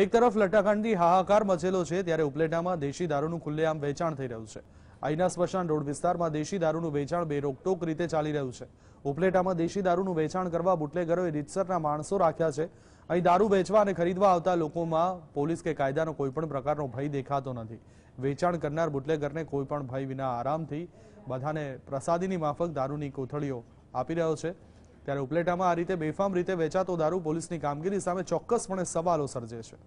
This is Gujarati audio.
એક તરફ લટ્ટાકાંડની હાહાકાર મચેલો છે ત્યારે ઉપલેટામાં દેશી દારૂનું ખુલ્લેઆમ વેચાણ થઈ રહ્યું છે આઈના સ્મશાન રોડ વિસ્તારમાં દેશી દારૂનું વેચાણ બે રોકટોક રીતે ચાલી રહ્યું છે ઉપલેટામાં દેશી દારૂનું વેચાણ કરવા બુટલેગરોએ રીતસરના માણસો રાખ્યા છે અહીં દારૂ વેચવા અને ખરીદવા આવતા લોકોમાં પોલીસ કે કાયદાનો કોઈપણ પ્રકારનો ભય દેખાતો નથી વેચાણ કરનાર બુટલેગરને કોઈપણ ભય વિના આરામથી બધાને પ્રસાદીની માફક દારૂની કોથળીઓ આપી રહ્યો છે ત્યારે ઉપલેટામાં આ રીતે બેફામ રીતે વેચાતો દારૂ પોલીસની કામગીરી સામે ચોક્કસપણે સવાલો સર્જે છે